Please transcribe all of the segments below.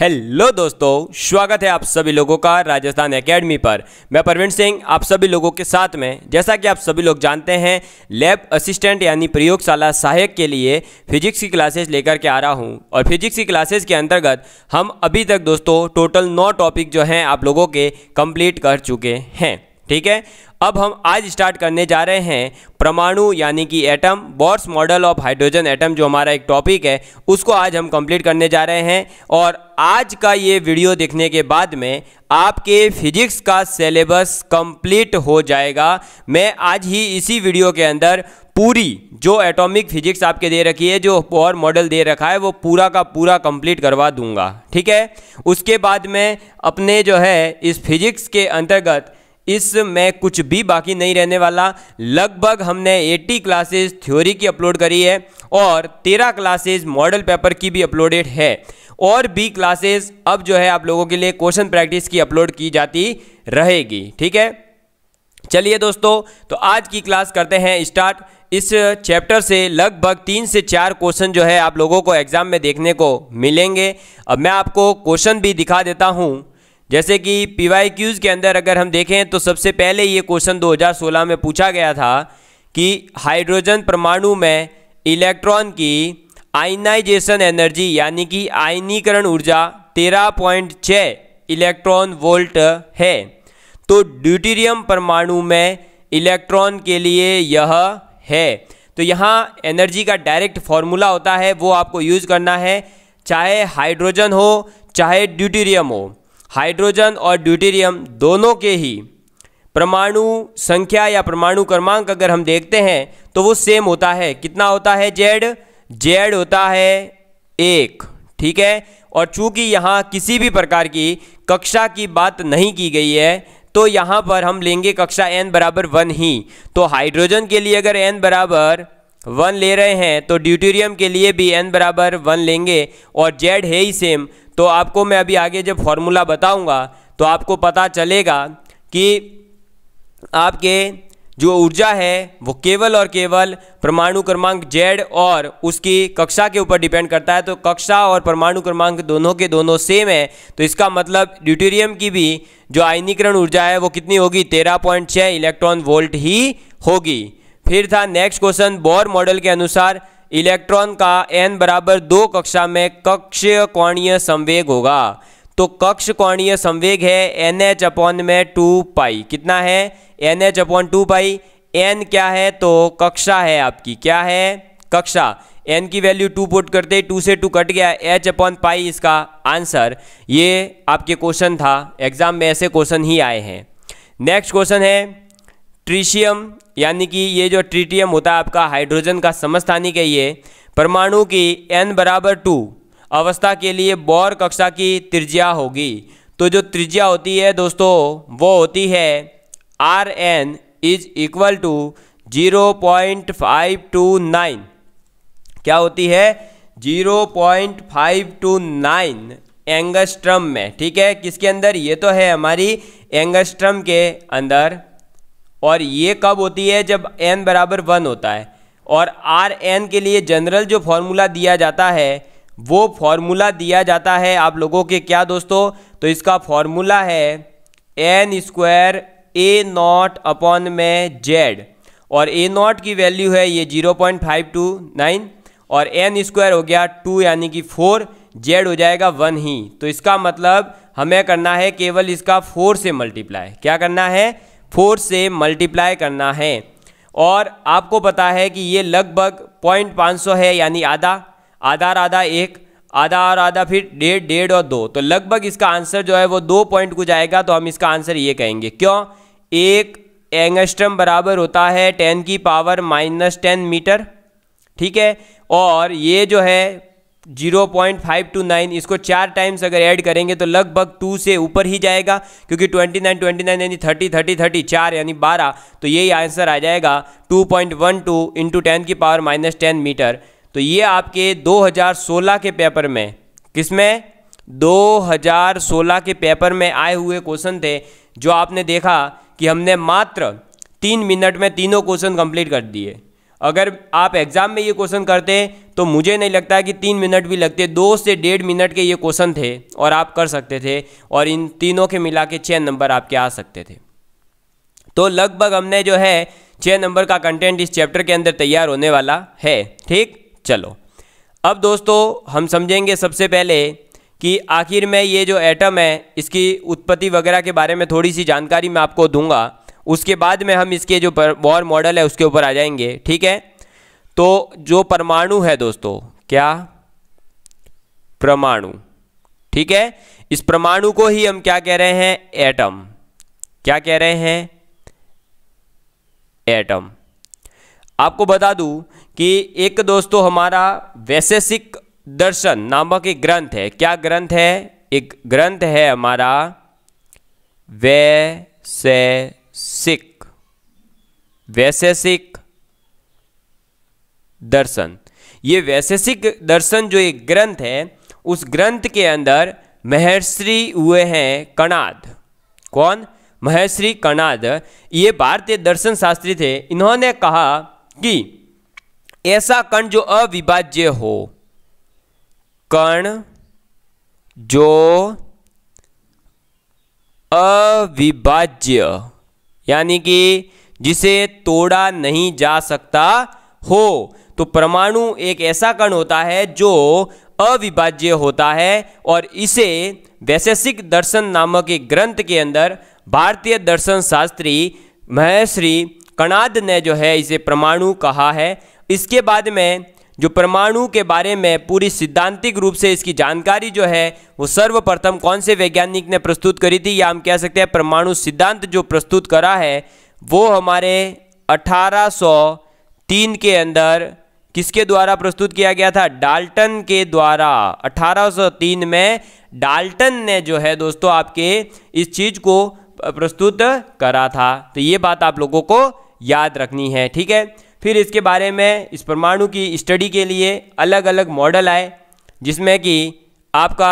hello दोस्तों स्वागत है आप सभी लोगों का राजस्थान एकेडमी पर मैं प्रवीण सिंह आप सभी लोगों के साथ में जैसा कि आप सभी लोग जानते हैं लैब असिस्टेंट यानी प्रयोगशाला सहायक के लिए फिजिक्स की क्लासेस लेकर के आ रहा हूं और फिजिक्स की क्लासेस के अंतर्गत हम अभी तक दोस्तों टोटल नौ टॉपिक जो हैं आप लोगों के कंप्लीट कर चुके हैं ठीक है अब हम आज स्टार्ट करने जा रहे हैं परमाणु यानी कि atom Bohr's model of hydrogen atom जो हमारा एक टॉपिक है उसको आज हम कंप्लीट करने जा रहे हैं और आज का ये वीडियो देखने के बाद में आपके फिजिक्स का सिलेबस कंप्लीट हो जाएगा मैं आज ही इसी वीडियो के अंदर पूरी जो एटॉमिक फिजिक्स आपके दे रखी है जो और मॉडल दे रखा है वो पूरा का पूरा कंप्लीट करवा दूंगा ठीक है उसके बाद में अपने जो है इस फिजिक्स के अंतर्गत इसमें कुछ भी बाकी नहीं रहने वाला लगभग हमने 80 क्लासेस थ्योरी की अपलोड करी है और 13 क्लासेस मॉडल पेपर की भी अपलोडेड है और भी क्लासेस अब जो है आप लोगों के लिए क्वेश्चन प्रैक्टिस की अपलोड की जाती रहेगी ठीक है चलिए दोस्तों तो आज की क्लास करते हैं स्टार्ट इस चैप्टर से लगभग तीन से चार क्वेश्चन जो है आप लोगों को एग्ज़ाम में देखने को मिलेंगे अब मैं आपको क्वेश्चन भी दिखा देता हूँ जैसे कि पी क्यूज़ के अंदर अगर हम देखें तो सबसे पहले ये क्वेश्चन 2016 में पूछा गया था कि हाइड्रोजन परमाणु में इलेक्ट्रॉन की आइनाइजेशन एनर्जी यानी कि आयनीकरण ऊर्जा 13.6 इलेक्ट्रॉन वोल्ट है तो ड्यूटीरियम परमाणु में इलेक्ट्रॉन के लिए यह है तो यहाँ एनर्जी का डायरेक्ट फॉर्मूला होता है वो आपको यूज़ करना है चाहे हाइड्रोजन हो चाहे ड्यूटीरियम हो हाइड्रोजन और ड्यूटेरियम दोनों के ही परमाणु संख्या या परमाणु क्रमांक अगर हम देखते हैं तो वो सेम होता है कितना होता है जेड जेड होता है एक ठीक है और चूंकि यहाँ किसी भी प्रकार की कक्षा की बात नहीं की गई है तो यहाँ पर हम लेंगे कक्षा एन बराबर वन ही तो हाइड्रोजन के लिए अगर एन बराबर वन ले रहे हैं तो ड्यूटेरियम के लिए भी एन बराबर वन लेंगे और जेड है ही सेम तो आपको मैं अभी आगे जब फॉर्मूला बताऊंगा तो आपको पता चलेगा कि आपके जो ऊर्जा है वो केवल और केवल परमाणु क्रमांक जेड और उसकी कक्षा के ऊपर डिपेंड करता है तो कक्षा और परमाणु क्रमांक दोनों के दोनों सेम है तो इसका मतलब ड्यूटेरियम की भी जो आयनीकरण ऊर्जा है वो कितनी होगी तेरह पॉइंट छः इलेक्ट्रॉन वोल्ट ही होगी फिर था नेक्स्ट क्वेश्चन बोर मॉडल के अनुसार इलेक्ट्रॉन का एन बराबर दो कक्षा में कक्ष कोणीय संवेग होगा तो कक्ष कोणीय संवेग है एन एच अपॉन में टू पाई कितना है N H upon two pi N क्या है तो कक्षा है आपकी क्या है कक्षा एन की वैल्यू टू पुट करते टू से टू कट गया एच अपॉन पाई इसका आंसर ये आपके क्वेश्चन था एग्जाम में ऐसे क्वेश्चन ही आए हैं नेक्स्ट क्वेश्चन है ट्रीशियम यानी कि ये जो ट्रीटियम होता है आपका हाइड्रोजन का समस्थानिक है ये परमाणु की एन बराबर टू अवस्था के लिए बौर कक्षा की त्रिज्या होगी तो जो त्रिज्या होती है दोस्तों वो होती है R N is equal to zero point five two nine क्या होती है zero point five two nine angstrom में ठीक है किसके अंदर ये तो है हमारी एंगस्ट्रम के अंदर और ये कब होती है जब एन बराबर वन होता है और आर एन के लिए जनरल जो फॉर्मूला दिया जाता है वो फॉर्मूला दिया जाता है आप लोगों के क्या दोस्तों तो इसका फॉर्मूला है N square A not upon में जेड और ए नॉट की वैल्यू है ये zero point five two nine और एन स्क्वायर हो गया टू यानी कि फोर जेड हो जाएगा वन ही तो इसका मतलब हमें करना है केवल इसका फोर से मल्टीप्लाई क्या करना है फोर से मल्टीप्लाई करना है और आपको पता है कि ये लगभग पॉइंट पाँच सौ है यानी आधा आधा और आधा एक आधा और आधा फिर डेढ़ डेढ़ और दो तो लगभग इसका आंसर जो है वो दो पॉइंट को जाएगा तो हम इसका आंसर ये कहेंगे क्यों एक एंगस्ट्रम बराबर होता है टेन की पावर माइनस टेन मीटर ठीक है और ये जो है zero point five two nine इसको चार टाइम्स अगर ऐड करेंगे तो लगभग टू से ऊपर ही जाएगा क्योंकि ट्वेंटी नाइन ट्वेंटी नाइन यानी थर्टी थर्टी थर्टी चार यानी बारह तो यही आंसर आ जाएगा two point one two into ten की पावर माइनस टेन मीटर तो ये आपके दो हज़ार सोलह के पेपर में किसमें 2016 के पेपर में आए हुए क्वेश्चन थे जो आपने देखा कि हमने मात्र तीन मिनट में तीनों क्वेश्चन कंप्लीट कर दिए अगर आप एग्ज़ाम में ये क्वेश्चन करते तो मुझे नहीं लगता कि तीन मिनट भी लगते दो से डेढ़ मिनट के ये क्वेश्चन थे और आप कर सकते थे और इन तीनों के मिला के छः नंबर आपके आ सकते थे तो लगभग हमने जो है छः नंबर का कंटेंट इस चैप्टर के अंदर तैयार होने वाला है ठीक चलो अब दोस्तों हम समझेंगे सबसे पहले कि आखिर में ये जो एटम है इसकी उत्पत्ति वगैरह के बारे में थोड़ी सी जानकारी मैं आपको दूंगा उसके बाद में हम इसके जो बॉर मॉडल है उसके ऊपर आ जाएंगे ठीक है तो जो परमाणु है दोस्तों क्या परमाणु ठीक है इस परमाणु को ही हम क्या कह रहे हैं एटम क्या कह रहे हैं एटम आपको बता दूं कि एक दोस्तों हमारा वैशेषिक दर्शन नामक एक ग्रंथ है क्या ग्रंथ है एक ग्रंथ है हमारा वैसे सिक वैशेषिक दर्शन ये वैशेषिक दर्शन जो एक ग्रंथ है उस ग्रंथ के अंदर महर्षि हुए हैं कणाद कौन महर्षि कणाद ये भारतीय दर्शन शास्त्री थे इन्होंने कहा कि ऐसा कण जो अविभाज्य हो कण जो अविभाज्य यानी कि जिसे तोड़ा नहीं जा सकता हो तो परमाणु एक ऐसा कण होता है जो अविभाज्य होता है और इसे वैशेषिक दर्शन नामक एक ग्रंथ के अंदर भारतीय दर्शन शास्त्री महर्षि कणाद ने जो है इसे परमाणु कहा है इसके बाद में जो परमाणु के बारे में पूरी सिद्धांतिक रूप से इसकी जानकारी जो है वो सर्वप्रथम कौन से वैज्ञानिक ने प्रस्तुत करी थी या हम कह सकते हैं परमाणु सिद्धांत जो प्रस्तुत करा है वो हमारे 1803 के अंदर किसके द्वारा प्रस्तुत किया गया था डाल्टन के द्वारा 1803 में डाल्टन ने जो है दोस्तों आपके इस चीज़ को प्रस्तुत करा था तो ये बात आप लोगों को याद रखनी है ठीक है फिर इसके बारे में इस परमाणु की स्टडी के लिए अलग अलग मॉडल आए जिसमें कि आपका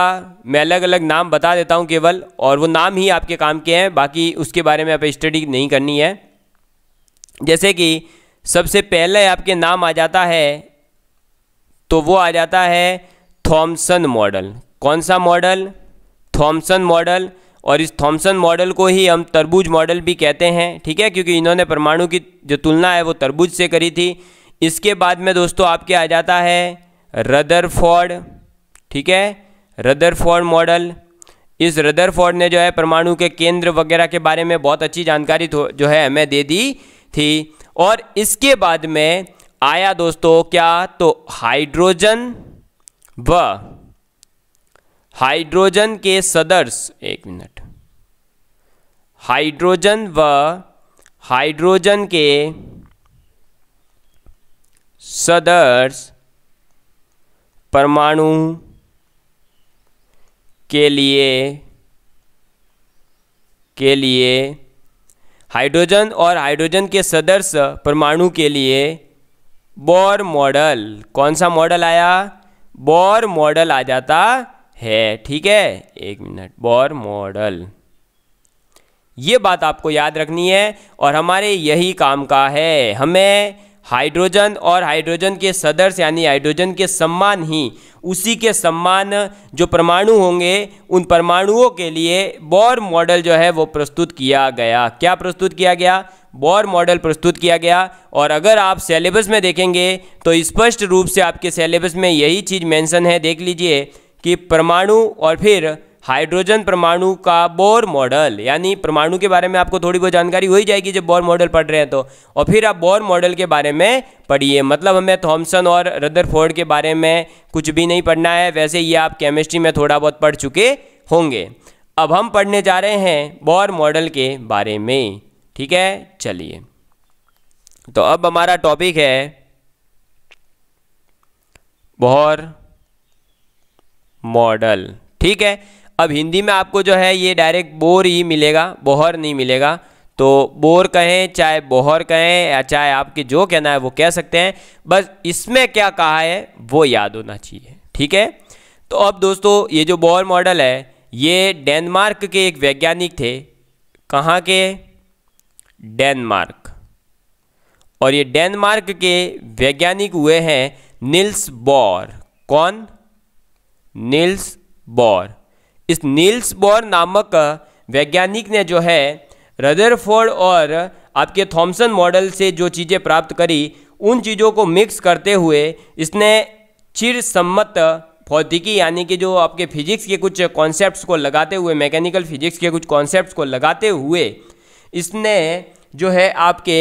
मैं अलग अलग नाम बता देता हूँ केवल और वो नाम ही आपके काम के हैं बाकी उसके बारे में आप स्टडी नहीं करनी है जैसे कि सबसे पहले आपके नाम आ जाता है तो वो आ जाता है थॉमसन मॉडल कौन सा मॉडल थॉमसन मॉडल और इस थॉमसन मॉडल को ही हम तरबूज मॉडल भी कहते हैं ठीक है क्योंकि इन्होंने परमाणु की जो तुलना है वो तरबूज से करी थी इसके बाद में दोस्तों आपके आ जाता है रदरफोर्ड ठीक है रदरफोर्ड मॉडल इस रदरफोर्ड ने जो है परमाणु के केंद्र वगैरह के बारे में बहुत अच्छी जानकारी जो है हमें दे दी थी और इसके बाद में आया दोस्तों क्या तो हाइड्रोजन व हाइड्रोजन के सदर्श एक मिनट हाइड्रोजन व हाइड्रोजन के सदर्श परमाणु के लिए के लिए हाइड्रोजन और हाइड्रोजन के सदर्श परमाणु के लिए बोर मॉडल कौन सा मॉडल आया बोर मॉडल आ जाता है ठीक है एक मिनट बोर मॉडल ये बात आपको याद रखनी है और हमारे यही काम का है हमें हाइड्रोजन और हाइड्रोजन के सदर्श यानी हाइड्रोजन के सम्मान ही उसी के सम्मान जो परमाणु होंगे उन परमाणुओं के लिए बोर मॉडल जो है वो प्रस्तुत किया गया क्या प्रस्तुत किया गया बोर मॉडल प्रस्तुत किया गया और अगर आप सेलेबस में देखेंगे तो स्पष्ट रूप से आपके सेलेबस में यही चीज़ मेंशन है देख लीजिए कि परमाणु और फिर हाइड्रोजन परमाणु का बोर मॉडल यानी परमाणु के बारे में आपको थोड़ी बहुत जानकारी हो ही जाएगी जब बोर मॉडल पढ़ रहे हैं तो और फिर आप बोर मॉडल के बारे में पढ़िए मतलब हमें थॉमसन और रदरफोर्ड के बारे में कुछ भी नहीं पढ़ना है वैसे ये आप केमिस्ट्री में थोड़ा बहुत पढ़ चुके होंगे अब हम पढ़ने जा रहे हैं बोर मॉडल के बारे में ठीक है चलिए तो अब हमारा टॉपिक है बोर मॉडल ठीक है अब हिंदी में आपको जो है ये डायरेक्ट बोर ही मिलेगा बोहर नहीं मिलेगा तो बोर कहें चाहे बोहर कहें या चाहे आपके जो कहना है वो कह सकते हैं बस इसमें क्या कहा है वो याद होना चाहिए ठीक है तो अब दोस्तों ये जो बोर मॉडल है ये डेनमार्क के एक वैज्ञानिक थे कहाँ के डेनमार्क और ये डेनमार्क के वैज्ञानिक हुए हैं निल्स बोर कौन निल्स बोर इस नील्स बोर नामक वैज्ञानिक ने जो है रदरफोर्ड और आपके थॉमसन मॉडल से जो चीज़ें प्राप्त करी उन चीज़ों को मिक्स करते हुए इसने चिर सम्मत भौतिकी यानी कि जो आपके फिजिक्स के कुछ कॉन्सेप्ट्स को लगाते हुए मैकेनिकल फिजिक्स के कुछ कॉन्सेप्ट्स को लगाते हुए इसने जो है आपके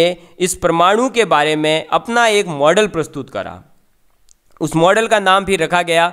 इस परमाणु के बारे में अपना एक मॉडल प्रस्तुत करा उस मॉडल का नाम भी रखा गया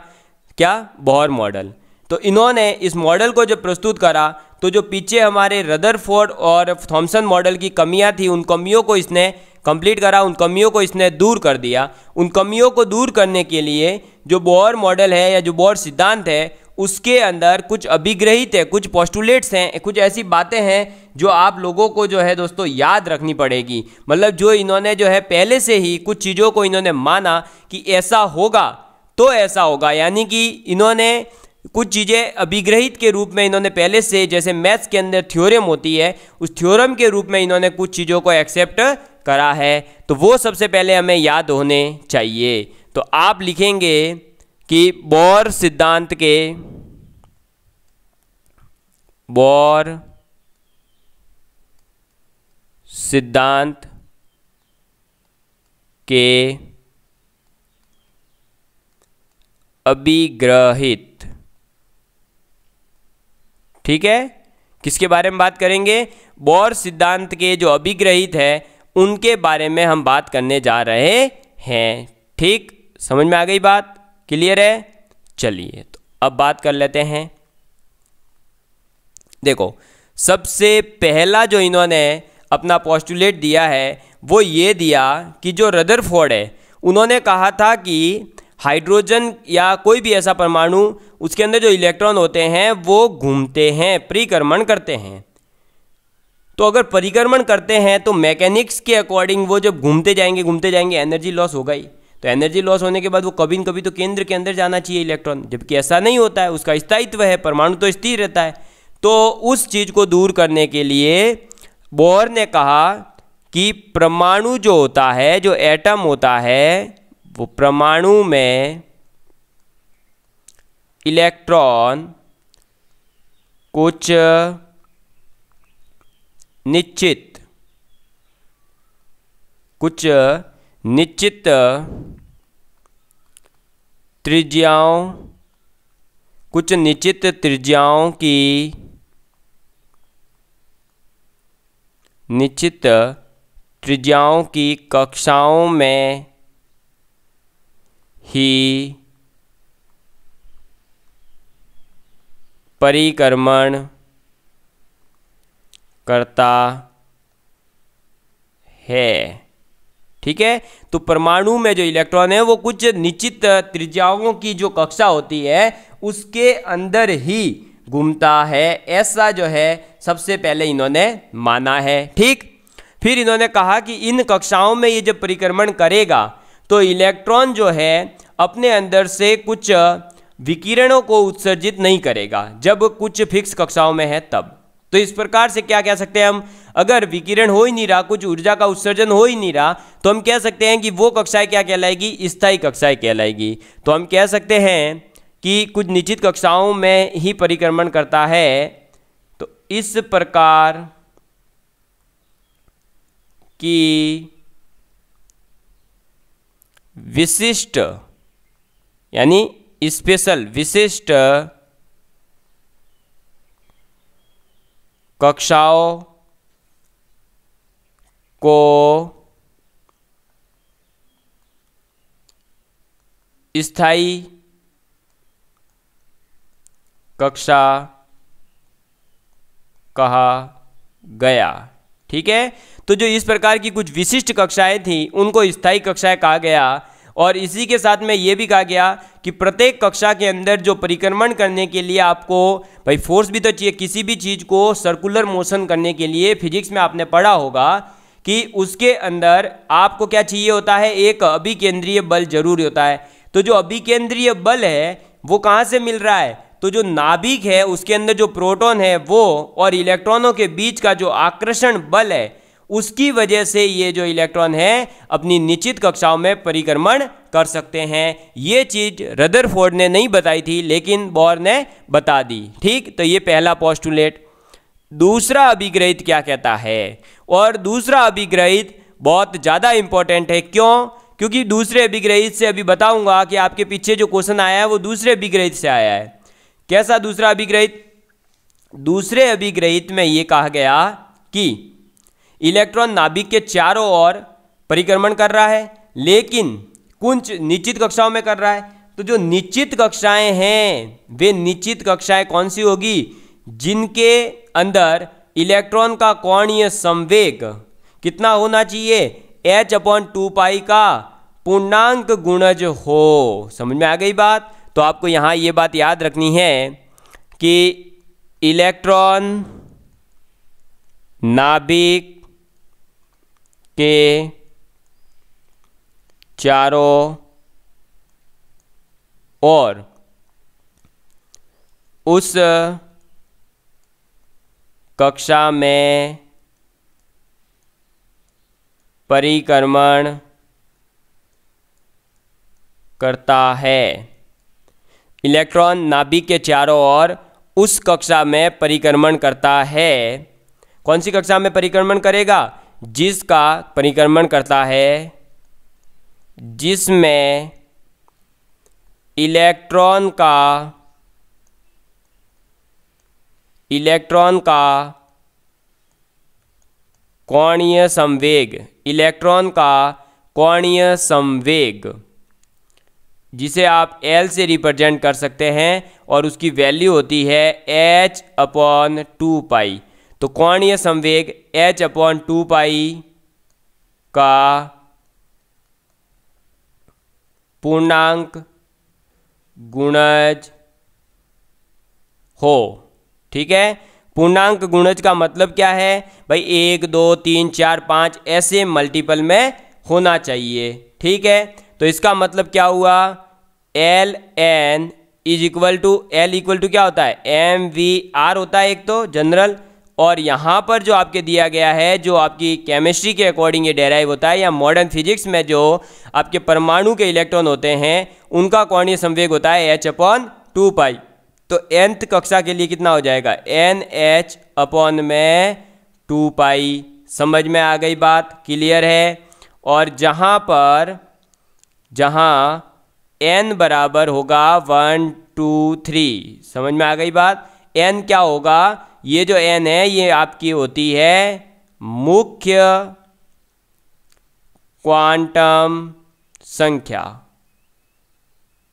क्या बॉर मॉडल तो इन्होंने इस मॉडल को जब प्रस्तुत करा तो जो पीछे हमारे रदरफोर्ड और थॉमसन मॉडल की कमियां थी उन कमियों को इसने कंप्लीट करा उन कमियों को इसने दूर कर दिया उन कमियों को दूर करने के लिए जो बोर मॉडल है या जो बोर सिद्धांत है उसके अंदर कुछ अभिग्रहित है कुछ पॉस्टुलेट्स हैं कुछ ऐसी बातें हैं जो आप लोगों को जो है दोस्तों याद रखनी पड़ेगी मतलब जो इन्होंने जो है पहले से ही कुछ चीज़ों को इन्होंने माना कि ऐसा होगा तो ऐसा होगा यानी कि इन्होंने कुछ चीज़ें अभिग्रहित के रूप में इन्होंने पहले से जैसे मैथ्स के अंदर थ्योरम होती है उस थ्योरम के रूप में इन्होंने कुछ चीज़ों को एक्सेप्ट करा है तो वो सबसे पहले हमें याद होने चाहिए तो आप लिखेंगे कि बौर सिद्धांत के बौर सिद्धांत के अभिग्रहित ठीक है किसके बारे में बात करेंगे बौर सिद्धांत के जो अभिग्रहित है उनके बारे में हम बात करने जा रहे हैं ठीक समझ में आ गई बात क्लियर है चलिए तो अब बात कर लेते हैं देखो सबसे पहला जो इन्होंने अपना पॉस्टुलेट दिया है वो ये दिया कि जो रदरफोर्ड है उन्होंने कहा था कि हाइड्रोजन या कोई भी ऐसा परमाणु उसके अंदर जो इलेक्ट्रॉन होते हैं वो घूमते हैं परिक्रमण करते हैं तो अगर परिक्रमण करते हैं तो मैकेनिक्स के अकॉर्डिंग वो जब घूमते जाएंगे घूमते जाएंगे एनर्जी लॉस होगा ही तो एनर्जी लॉस होने के बाद वो कभी न कभी तो केंद्र के अंदर जाना चाहिए इलेक्ट्रॉन जबकि ऐसा नहीं होता है उसका स्थायित्व है परमाणु तो स्थिर रहता है तो उस चीज़ को दूर करने के लिए बोर ने कहा कि परमाणु जो होता है जो एटम होता है वो परमाणु में इलेक्ट्रॉन कुछ निश्चित कुछ निश्चित त्रिज्याओं कुछ निश्चित त्रिज्याओं की निश्चित त्रिज्याओं की कक्षाओं में हि परिक्रमण करता है ठीक है तो परमाणु में जो इलेक्ट्रॉन है वो कुछ निश्चित त्रिज्याओं की जो कक्षा होती है उसके अंदर ही घूमता है ऐसा जो है सबसे पहले इन्होंने माना है ठीक फिर इन्होंने कहा कि इन कक्षाओं में ये जो परिक्रमण करेगा तो इलेक्ट्रॉन जो है अपने अंदर से कुछ विकिरणों को उत्सर्जित नहीं करेगा जब कुछ फिक्स कक्षाओं में है तब तो इस प्रकार से क्या कह सकते हैं हम अगर विकिरण हो ही नहीं रहा कुछ ऊर्जा का उत्सर्जन हो ही नहीं रहा तो हम कह सकते हैं कि वो कक्षाएं क्या कहलाएगी स्थायी कक्षाएं कहलाएगी तो हम कह सकते हैं कि कुछ निश्चित कक्षाओं में ही परिक्रमण करता है तो इस प्रकार की विशिष्ट यानी स्पेशल विशिष्ट कक्षाओं को स्थायी कक्षा कहा गया ठीक है तो जो इस प्रकार की कुछ विशिष्ट कक्षाएं थीं उनको स्थायी कक्षाएं कहा गया और इसी के साथ में ये भी कहा गया कि प्रत्येक कक्षा के अंदर जो परिक्रमण करने के लिए आपको भाई फोर्स भी तो चाहिए किसी भी चीज़ को सर्कुलर मोशन करने के लिए फिजिक्स में आपने पढ़ा होगा कि उसके अंदर आपको क्या चाहिए होता है एक अभिकेंद्रीय बल जरूरी होता है तो जो अभिकेंद्रीय बल है वो कहाँ से मिल रहा है तो जो नाभिक है उसके अंदर जो प्रोटॉन है वो और इलेक्ट्रॉनों के बीच का जो आकर्षण बल है उसकी वजह से ये जो इलेक्ट्रॉन है अपनी निश्चित कक्षाओं में परिक्रमण कर सकते हैं ये चीज़ रदरफोर्ड ने नहीं बताई थी लेकिन बोर ने बता दी ठीक तो ये पहला पॉस्टुलेट दूसरा अभिग्रहित क्या कहता है और दूसरा अभिग्रहित बहुत ज़्यादा इंपॉर्टेंट है क्यों क्योंकि दूसरे अभिग्रहित से अभी बताऊंगा कि आपके पीछे जो क्वेश्चन आया है वो दूसरे अभिग्रहित से आया है कैसा दूसरा अभिग्रहित दूसरे अभिग्रहित में ये कहा गया कि इलेक्ट्रॉन नाभिक के चारों ओर परिक्रमण कर रहा है लेकिन कुंज निश्चित कक्षाओं में कर रहा है तो जो निश्चित कक्षाएं हैं वे निश्चित कक्षाएं कौन सी होगी जिनके अंदर इलेक्ट्रॉन का कोणीय संवेग कितना होना चाहिए एच अपॉन टू पाई का पूर्णांक गुणज हो समझ में आ गई बात तो आपको यहाँ ये बात याद रखनी है कि इलेक्ट्रॉन नाभिक के चारों और उस कक्षा में परिक्रमण करता है इलेक्ट्रॉन नाभिक के चारों ओर उस कक्षा में परिक्रमण करता है कौन सी कक्षा में परिक्रमण करेगा जिसका परिक्रमण करता है जिसमें इलेक्ट्रॉन का इलेक्ट्रॉन का कोणीय संवेग इलेक्ट्रॉन का कोणीय संवेग जिसे आप L से रिप्रेजेंट कर सकते हैं और उसकी वैल्यू होती है h अपॉन टू पाई तो कौन यह संवेग h अपॉन टू पाई का पूर्णांक गुणज हो ठीक है पूर्णांक गुणज का मतलब क्या है भाई एक दो तीन चार पाँच ऐसे मल्टीपल में होना चाहिए ठीक है तो इसका मतलब क्या हुआ L N is equal to L equal to क्या होता है एम वी आर होता है एक तो जनरल और यहाँ पर जो आपके दिया गया है जो आपकी केमिस्ट्री के अकॉर्डिंग ये डेराइव होता है या मॉडर्न फिजिक्स में जो आपके परमाणु के इलेक्ट्रॉन होते हैं उनका कोणीय संवेग होता है एच अपॉन टू पाई तो एंथ कक्षा के लिए कितना हो जाएगा एन एच अपॉन में टू पाई समझ में आ गई बात क्लियर है और जहाँ पर जहां एन बराबर होगा वन टू थ्री समझ में आ गई बात एन क्या होगा ये जो एन है ये आपकी होती है मुख्य क्वांटम संख्या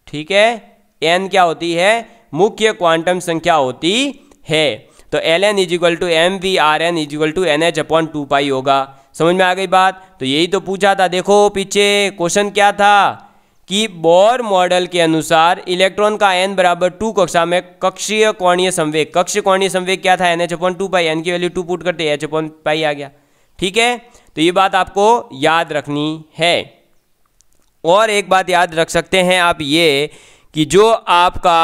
ठीक है एन क्या होती है मुख्य क्वांटम संख्या होती है तो L N is equal to M V R N is equal to N H upon two pi होगा समझ में आ गई बात तो यही तो पूछा था देखो पीछे क्वेश्चन क्या था कि बोर मॉडल के अनुसार इलेक्ट्रॉन का एन बराबर टू कक्षा में कक्षीय कोणीय संवेग कक्ष कोणीय संवेग क्या था N H upon two pi N की वैल्यू टू पुट करते एच अपॉन पाई आ गया ठीक है तो ये बात आपको याद रखनी है और एक बात याद रख सकते हैं आप ये कि जो आपका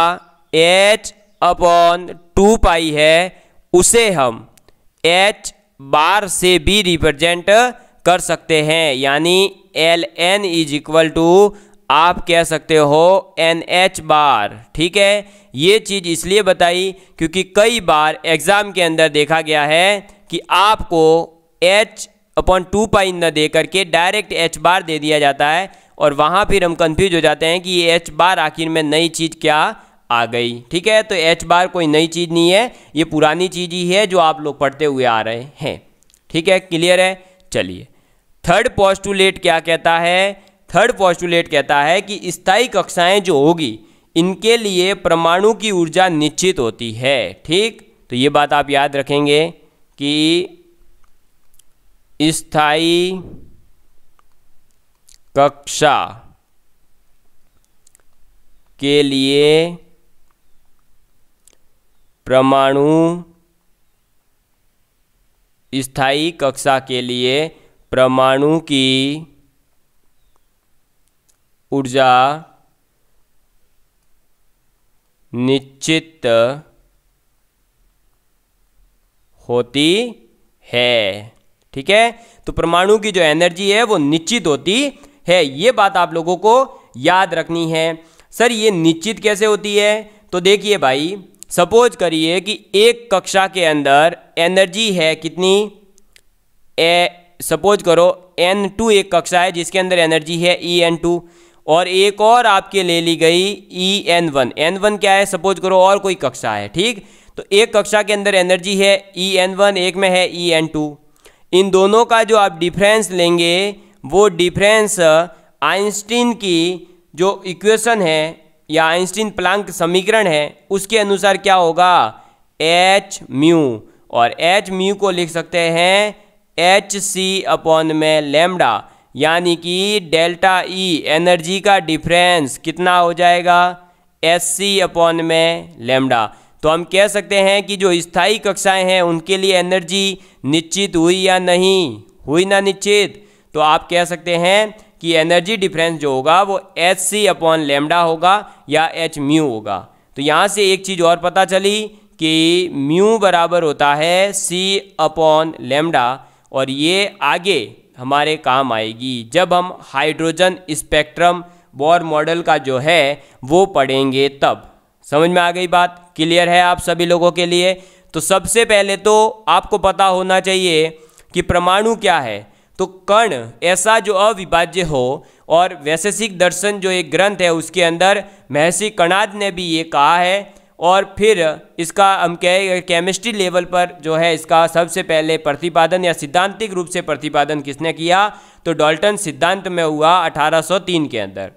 एच अपॉन टू पाई है उसे हम एच बार से भी रिप्रेजेंट कर सकते हैं यानी L N is equal to आप कह सकते हो एन एच बार ठीक है ये चीज़ इसलिए बताई क्योंकि कई बार एग्ज़ाम के अंदर देखा गया है कि आपको एच अपॉन टू पाई न दे करके डायरेक्ट एच बार दे दिया जाता है और वहाँ फिर हम कंफ्यूज हो जाते हैं कि ये एच बार आखिर में नई चीज़ क्या आ गई ठीक है तो एच बार कोई नई चीज़ नहीं है ये पुरानी चीज़ ही है जो आप लोग पढ़ते हुए आ रहे हैं ठीक है क्लियर है चलिए थर्ड पॉस्टुलेट क्या कहता है थर्ड पॉस्टुलेट कहता है कि स्थाई कक्षाएं जो होगी इनके लिए परमाणु की ऊर्जा निश्चित होती है ठीक तो ये बात आप याद रखेंगे कि स्थाई कक्षा के लिए परमाणु स्थायी कक्षा के लिए परमाणु की ऊर्जा निश्चित होती है ठीक है तो परमाणु की जो एनर्जी है वो निश्चित होती है ये बात आप लोगों को याद रखनी है सर ये निश्चित कैसे होती है तो देखिए भाई सपोज करिए कि एक कक्षा के अंदर एनर्जी है कितनी ए सपोज करो एन टू एक कक्षा है जिसके अंदर एनर्जी है ई एन टू और एक और आपके ले ली गई E N one N one क्या है सपोज करो और कोई कक्षा है ठीक तो एक कक्षा के अंदर एनर्जी है ई एन वन एक में है ई एन टू इन दोनों का जो आप डिफरेंस लेंगे वो डिफरेंस आइंस्टीन की जो इक्वेशन है या आइंस्टीन प्लांक समीकरण है उसके अनुसार क्या होगा एच म्यू और एच म्यू को लिख सकते हैं एच सी अपॉन में लेमडा यानी कि डेल्टा ई एनर्जी का डिफरेंस कितना हो जाएगा एस सी अपॉन में लेमडा तो हम कह सकते हैं कि जो स्थायी कक्षाएं हैं उनके लिए एनर्जी निश्चित हुई या नहीं हुई ना निश्चित तो आप कह सकते हैं कि एनर्जी डिफरेंस जो होगा वो एच सी अपॉन लेमडा होगा या एच म्यू होगा तो यहाँ से एक चीज़ और पता चली कि म्यू बराबर होता है सी अपॉन लेमडा और ये आगे हमारे काम आएगी जब हम हाइड्रोजन स्पेक्ट्रम बॉर मॉडल का जो है वो पढ़ेंगे तब समझ में आ गई बात क्लियर है आप सभी लोगों के लिए तो सबसे पहले तो आपको पता होना चाहिए कि परमाणु क्या है तो कर्ण ऐसा जो अविभाज्य हो और वैशेषिक दर्शन जो एक ग्रंथ है उसके अंदर महर्षि कणाद ने भी ये कहा है और फिर इसका हम कह केमिस्ट्री लेवल पर जो है इसका सबसे पहले प्रतिपादन या सिद्धांतिक रूप से प्रतिपादन किसने किया तो डॉल्टन सिद्धांत में हुआ 1803 के अंदर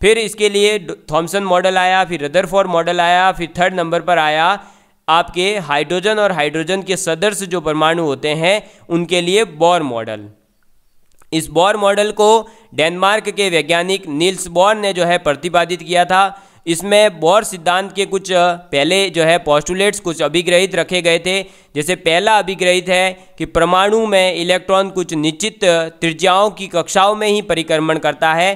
फिर इसके लिए थॉमसन मॉडल आया फिर रदरफोर्ड मॉडल आया फिर थर्ड नंबर पर आया आपके हाइड्रोजन और हाइड्रोजन के सदर्श जो परमाणु होते हैं उनके लिए बॉर मॉडल इस बोर मॉडल को डेनमार्क के वैज्ञानिक नील्स बोर ने जो है प्रतिपादित किया था इसमें बोर सिद्धांत के कुछ पहले जो है पॉस्टुलेट्स कुछ अभिग्रहित रखे गए थे जैसे पहला अभिग्रहित है कि परमाणु में इलेक्ट्रॉन कुछ निश्चित त्रिज्याओं की कक्षाओं में ही परिक्रमण करता है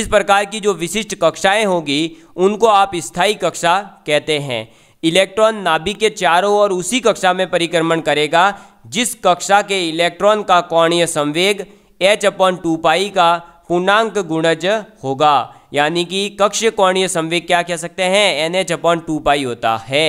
इस प्रकार की जो विशिष्ट कक्षाएं होंगी उनको आप स्थायी कक्षा कहते हैं इलेक्ट्रॉन नाभिक के चारों और उसी कक्षा में परिक्रमण करेगा जिस कक्षा के इलेक्ट्रॉन का कोणीय संवेग एच अपॉन टू पाई का पूर्णांक गुणज होगा यानी कि कक्ष कोणीय संवेग क्या कह सकते हैं N H upon two pi होता है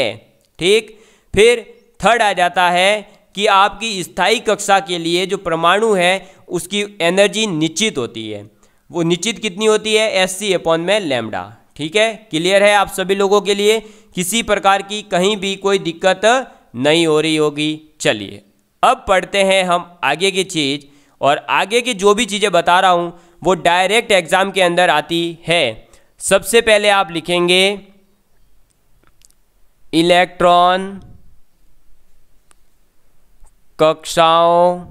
ठीक फिर थर्ड आ जाता है कि आपकी स्थायी कक्षा के लिए जो परमाणु है उसकी एनर्जी निश्चित होती है वो निश्चित कितनी होती है एस सी अपॉन में लेमडा ठीक है क्लियर है आप सभी लोगों के लिए किसी प्रकार की कहीं भी कोई दिक्कत नहीं हो रही होगी चलिए अब पढ़ते हैं हम आगे की चीज़ और आगे की जो भी चीज़ें बता रहा हूँ वो डायरेक्ट एग्ज़ाम के अंदर आती है सबसे पहले आप लिखेंगे इलेक्ट्रॉन कक्षाओं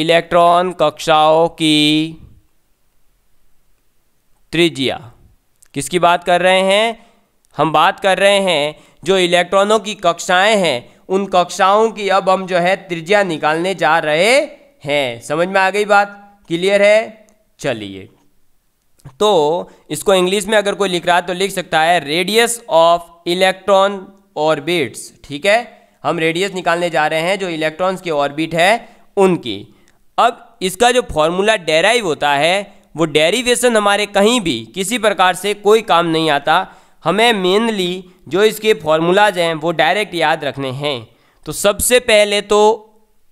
इलेक्ट्रॉन कक्षाओं की त्रिज्या किसकी बात कर रहे हैं हम बात कर रहे हैं जो इलेक्ट्रॉनों की कक्षाएं हैं उन कक्षाओं की अब हम जो है त्रिज्या निकालने जा रहे हैं समझ में आ गई बात क्लियर है चलिए तो इसको इंग्लिश में अगर कोई लिख रहा है तो लिख सकता है रेडियस ऑफ इलेक्ट्रॉन ऑर्बिट्स ठीक है हम रेडियस निकालने जा रहे हैं जो इलेक्ट्रॉन्स की ऑर्बिट है उनकी अब इसका जो फॉर्मूला डेराइव होता है वो डेरिवेशन हमारे कहीं भी किसी प्रकार से कोई काम नहीं आता हमें मेनली जो इसके फॉर्मूलाज हैं वो डायरेक्ट याद रखने हैं तो सबसे पहले तो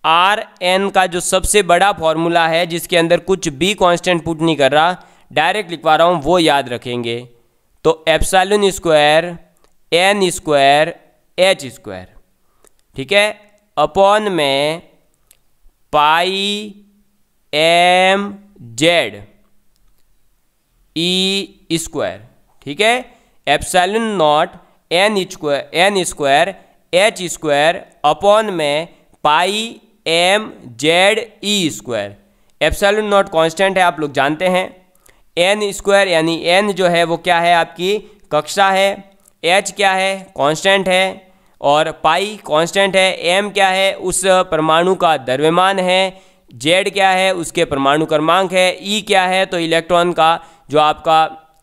आर एन का जो सबसे बड़ा फॉर्मूला है जिसके अंदर कुछ बी कांस्टेंट पुट नहीं कर रहा डायरेक्ट लिखवा रहा हूँ वो याद रखेंगे तो epsilon square N square H square ठीक है अपॉन में pi M Z E square ठीक है epsilon naught N square N square H square upon में pi M Z E square epsilon naught constant है आप लोग जानते हैं एन स्क्वायर यानी एन जो है वो क्या है आपकी कक्षा है एच क्या है कांस्टेंट है और पाई कांस्टेंट है एम क्या है उस परमाणु का द्रव्यमान है जेड क्या है उसके परमाणु क्रमांक है ई e क्या है तो इलेक्ट्रॉन का जो आपका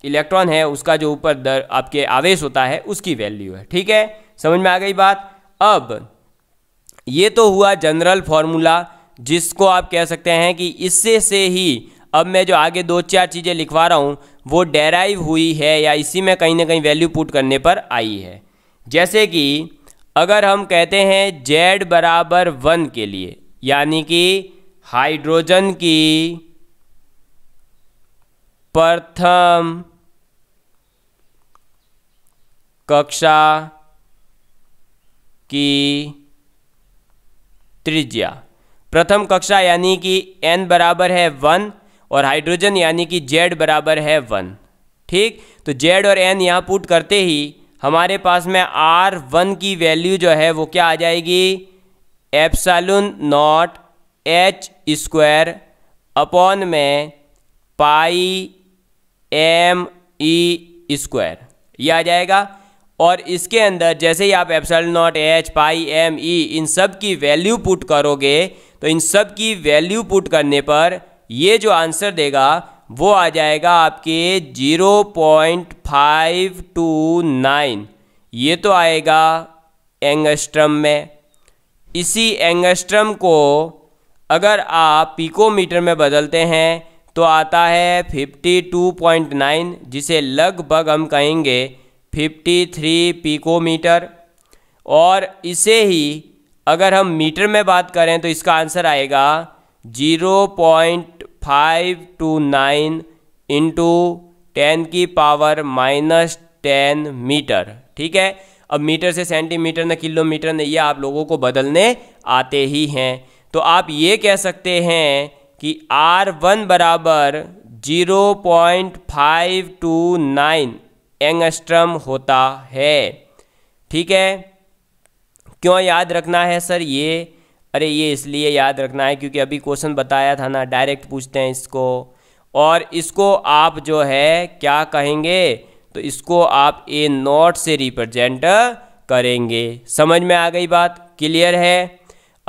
इलेक्ट्रॉन है उसका जो ऊपर दर आपके आवेश होता है उसकी वैल्यू है ठीक है समझ में आ गई बात अब ये तो हुआ जनरल फॉर्मूला जिसको आप कह सकते हैं कि इससे से ही अब मैं जो आगे दो चार चीज़ें लिखवा रहा हूँ वो डेराइव हुई है या इसी में कहीं ना कहीं वैल्यू पुट करने पर आई है जैसे कि अगर हम कहते हैं जेड बराबर वन के लिए यानी कि हाइड्रोजन की प्रथम कक्षा की त्रिज्या प्रथम कक्षा यानी कि n बराबर है वन और हाइड्रोजन यानी कि z बराबर है वन ठीक तो z और n यहाँ पुट करते ही हमारे पास में आर वन की वैल्यू जो है वो क्या आ जाएगी epsilon naught H square upon में पाई एम ई स्क्वायर यह आ जाएगा और इसके अंदर जैसे ही आप epsilon naught H pi M E इन सब की वैल्यू पुट करोगे तो इन सब की वैल्यू पुट करने पर ये जो आंसर देगा वो आ जाएगा आपके zero point five two nine ये तो आएगा एंगस्ट्रम में इसी एंगस्ट्रम को अगर आप पिकोमीटर में बदलते हैं तो आता है 52.9 जिसे लगभग हम कहेंगे 53 पिकोमीटर और इसे ही अगर हम मीटर में बात करें तो इसका आंसर आएगा 0.529 इंटू टेन की पावर माइनस टेन मीटर ठीक है अब मीटर से सेंटीमीटर न किलोमीटर न ये आप लोगों को बदलने आते ही हैं तो आप ये कह सकते हैं कि आर वन बराबर zero point five two nine angstrom होता है ठीक है क्यों याद रखना है सर ये अरे ये इसलिए याद रखना है क्योंकि अभी क्वेश्चन बताया था ना डायरेक्ट पूछते हैं इसको और इसको आप जो है क्या कहेंगे तो इसको आप ए नॉट से रिप्रेजेंट करेंगे समझ में आ गई बात क्लियर है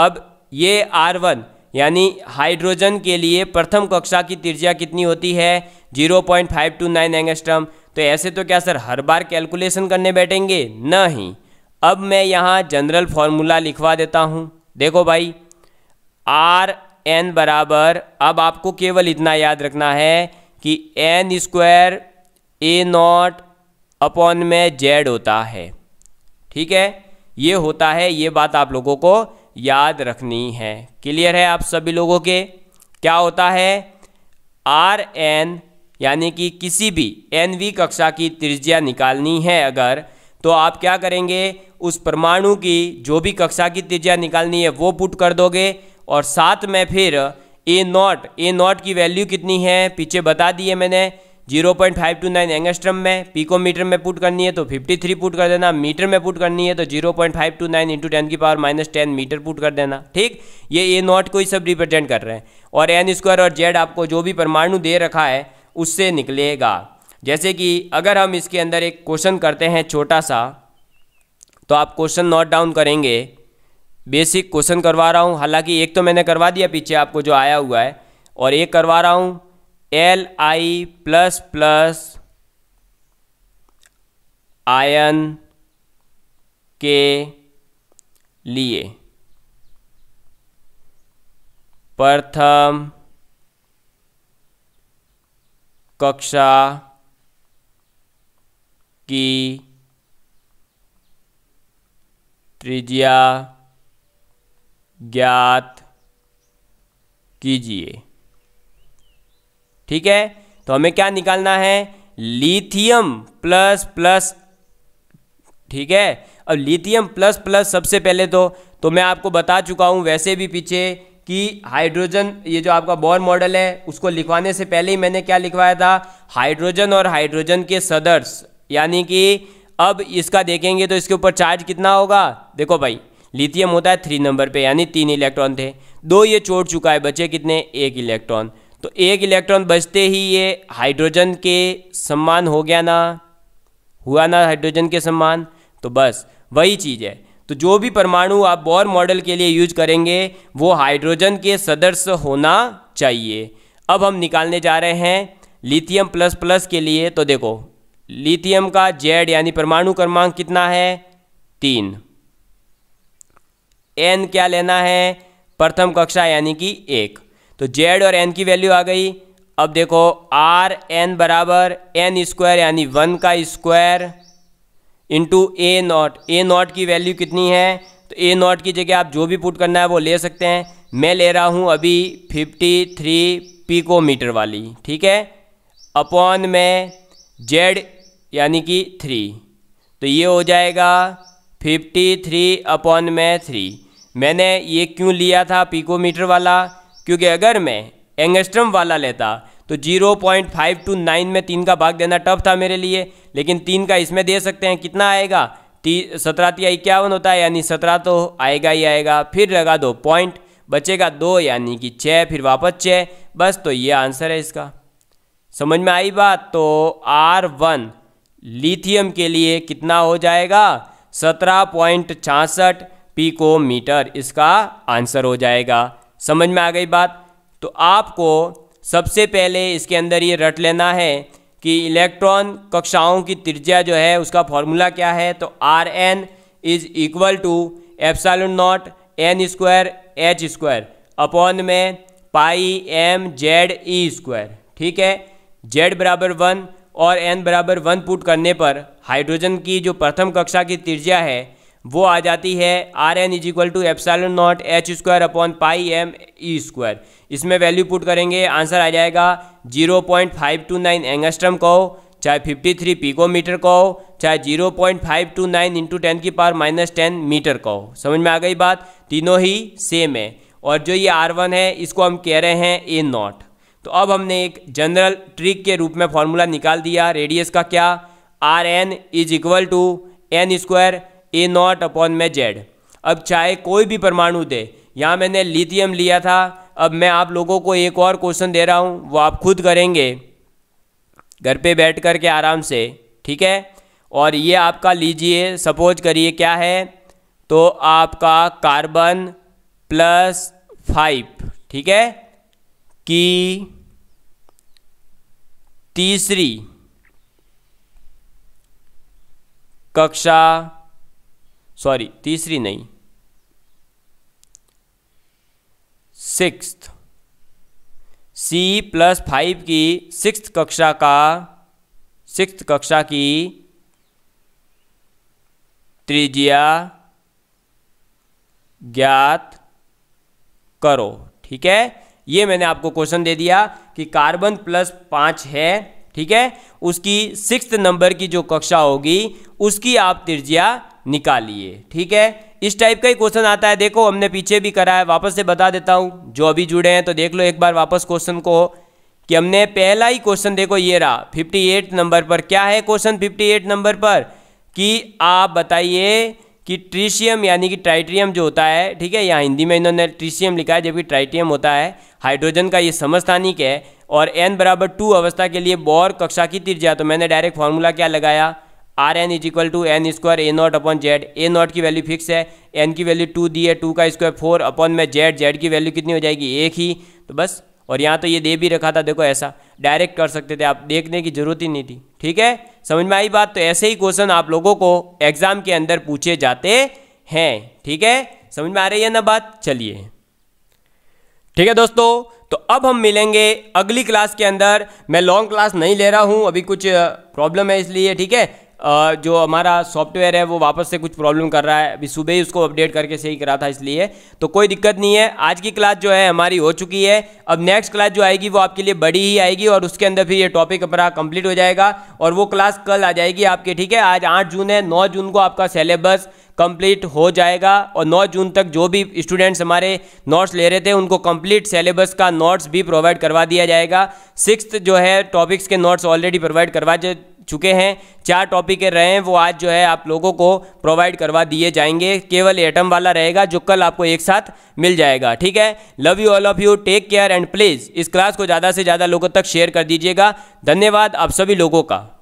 अब ये आर वन यानी हाइड्रोजन के लिए प्रथम कक्षा की त्रिज्या कितनी होती है zero point five two nine angstrom तो ऐसे तो क्या सर हर बार कैलकुलेशन करने बैठेंगे नहीं अब मैं यहाँ जनरल फॉर्मूला लिखवा देता हूँ देखो भाई आर एन बराबर अब आपको केवल इतना याद रखना है कि N square A not upon में जेड होता है ठीक है ये होता है ये बात आप लोगों को याद रखनी है क्लियर है आप सभी लोगों के क्या होता है आर एन यानी कि किसी भी वी कक्षा की त्रिज्या निकालनी है अगर तो आप क्या करेंगे उस परमाणु की जो भी कक्षा की त्रिज्या निकालनी है वो पुट कर दोगे और साथ में फिर ए नॉट ए नॉट की वैल्यू कितनी है पीछे बता दिए मैंने 0.529 एंगस्ट्रम में पीकोमीटर में पुट करनी है तो 53 पुट कर देना मीटर में पुट करनी है तो 0.529 इंटू टेन की power minus ten metre put कर देना ठीक ये ए नॉट को ही सब रिप्रेजेंट कर रहे हैं और एन स्क्वायर और जेड आपको जो भी परमाणु दे रखा है उससे निकलेगा जैसे कि अगर हम इसके अंदर एक क्वेश्चन करते हैं छोटा सा तो आप क्वेश्चन नोट डाउन करेंगे बेसिक क्वेश्चन करवा रहा हूँ हालांकि एक तो मैंने करवा दिया पीछे आपको जो आया हुआ है और एक करवा रहा हूँ L I plus plus ion के लिए प्रथम कक्षा की त्रिज्या ज्ञात कीजिए ठीक है तो हमें क्या निकालना है लिथियम प्लस प्लस ठीक है अब लिथियम प्लस प्लस सबसे पहले तो तो मैं आपको बता चुका हूं वैसे भी पीछे कि हाइड्रोजन ये जो आपका बोर मॉडल है उसको लिखवाने से पहले ही मैंने क्या लिखवाया था हाइड्रोजन और हाइड्रोजन के सदर्स यानी कि अब इसका देखेंगे तो इसके ऊपर चार्ज कितना होगा देखो भाई लिथियम होता है थ्री नंबर पे यानी तीन इलेक्ट्रॉन थे दो ये छोड़ चुका है बचे कितने एक इलेक्ट्रॉन तो एक इलेक्ट्रॉन बचते ही ये हाइड्रोजन के सम्मान हो गया ना हुआ ना हाइड्रोजन के सम्मान तो बस वही चीज़ है तो जो भी परमाणु आप बोर मॉडल के लिए यूज करेंगे वो हाइड्रोजन के सदर्श होना चाहिए अब हम निकालने जा रहे हैं लिथियम प्लस प्लस के लिए तो देखो लिथियम का जेड यानी परमाणु क्रमांक कितना है तीन एन क्या लेना है प्रथम कक्षा यानी कि एक तो जेड और एन की वैल्यू आ गई अब देखो आर एन बराबर एन स्क्वायर यानी वन का square into A naught A not की वैल्यू कितनी है तो ए नॉट की जगह आप जो भी पुट करना है वो ले सकते हैं मैं ले रहा हूँ अभी फिफ्टी थ्री पीकोमीटर वाली ठीक है अपॉन में जेड यानी कि थ्री तो ये हो जाएगा फिफ्टी थ्री अपॉन में थ्री मैंने ये क्यों लिया था पीकोमीटर वाला क्योंकि अगर मैं एंगस्ट्रम वाला लेता तो zero point five two nine में तीन का भाग देना टफ था मेरे लिए लेकिन तीन का इसमें दे सकते हैं कितना आएगा ती सत्रह तिया इक्यावन होता है यानी सत्रह तो आएगा ही आएगा फिर लगा दो पॉइंट बचेगा दो यानी कि छः फिर वापस छः बस तो ये आंसर है इसका समझ में आई बात तो आर वन लिथियम के लिए कितना हो जाएगा सत्रह पॉइंट छासठ मीटर इसका आंसर हो जाएगा समझ में आ गई बात तो आपको सबसे पहले इसके अंदर ये रट लेना है कि इलेक्ट्रॉन कक्षाओं की त्रिज्या जो है उसका फॉर्मूला क्या है तो R N is equal to epsilon naught N square H square upon में pi M Z E square ठीक है जेड बराबर वन और एन बराबर वन पुट करने पर हाइड्रोजन की जो प्रथम कक्षा की त्रिज्या है वो आ जाती है R N is equal to epsilon naught H square upon pi M E square इसमें वैल्यू पुट करेंगे आंसर आ जाएगा zero point five two nine angstrom को चाहे फिफ्टी थ्री पीकोमीटर को चाहे zero point five two nine into ten की power minus ten metre को समझ में आ गई बात तीनों ही सेम है और जो ये आर वन है इसको हम कह रहे हैं ए नॉट तो अब हमने एक जनरल ट्रिक के रूप में फॉर्मूला निकाल दिया रेडियस का क्या R N is equal to N square A not upon में जेड अब चाहे कोई भी परमाणु दे यहाँ मैंने लिथियम लिया था अब मैं आप लोगों को एक और क्वेश्चन दे रहा हूँ वो आप खुद करेंगे घर पे बैठ कर के आराम से ठीक है और ये आपका लीजिए सपोज करिए क्या है तो आपका कार्बन प्लस फाइव ठीक है कि तीसरी कक्षा सॉरी तीसरी नहीं सिक्स सी प्लस फाइव की सिक्स कक्षा का सिक्स कक्षा की त्रिज्या ज्ञात करो ठीक है ये मैंने आपको क्वेश्चन दे दिया कि कार्बन प्लस पांच है ठीक है उसकी सिक्स नंबर की जो कक्षा होगी उसकी आप त्रिज्या निकालिए ठीक है इस टाइप का ही क्वेश्चन आता है देखो हमने पीछे भी करा है वापस से बता देता हूँ जो अभी जुड़े हैं तो देख लो एक बार वापस क्वेश्चन को कि हमने पहला ही क्वेश्चन देखो ये रहा 58 नंबर पर क्या है क्वेश्चन 58 नंबर पर कि आप बताइए कि ट्रीशियम यानी कि ट्राइट्रियम जो होता है ठीक है यहाँ हिंदी में इन्होंने ट्रीशियम लिखा है जबकि ट्राइट्रियम होता है हाइड्रोजन का ये समस्थानिक है और एन बराबर टू अवस्था के लिए बौर कक्षा की त्रिज्या तो मैंने डायरेक्ट फॉर्मूला क्या लगाया r N is equal to N square A not upon Z a not की वैल्यू फिक्स है एन की वैल्यू टू दी है टू का स्क्वायर फोर अपॉन में जेड जेड की वैल्यू कितनी हो जाएगी एक ही तो बस और यहाँ तो ये दे भी रखा था देखो ऐसा डायरेक्ट कर सकते थे आप देखने की जरूरत ही नहीं थी ठीक है समझ में आई बात तो ऐसे ही क्वेश्चन आप लोगों को एग्जाम के अंदर पूछे जाते हैं ठीक है समझ में आ रही है ना बात चलिए ठीक है दोस्तों तो अब हम मिलेंगे अगली क्लास के अंदर मैं लॉन्ग क्लास नहीं ले रहा हूँ अभी कुछ प्रॉब्लम है इसलिए ठीक है जो हमारा सॉफ्टवेयर है वो वापस से कुछ प्रॉब्लम कर रहा है अभी सुबह ही उसको अपडेट करके सही करा था इसलिए तो कोई दिक्कत नहीं है आज की क्लास जो है हमारी हो चुकी है अब नेक्स्ट क्लास जो आएगी वो आपके लिए बड़ी ही आएगी और उसके अंदर फिर ये टॉपिक अपना कंप्लीट हो जाएगा और वो क्लास कल आ जाएगी आपके ठीक है आज आठ जून है नौ जून को आपका सेलेबस कंप्लीट हो जाएगा और 9 जून तक जो भी स्टूडेंट्स हमारे नोट्स ले रहे थे उनको कंप्लीट सिलेबस का नोट्स भी प्रोवाइड करवा दिया जाएगा सिक्स जो है टॉपिक्स के नोट्स ऑलरेडी प्रोवाइड करवा चुके हैं चार टॉपिक रहे हैं वो आज जो है आप लोगों को प्रोवाइड करवा दिए जाएंगे केवल एटम वाला रहेगा जो कल आपको एक साथ मिल जाएगा ठीक है love you all of you take care and please इस क्लास को ज़्यादा से ज़्यादा लोगों तक शेयर कर दीजिएगा धन्यवाद आप सभी लोगों का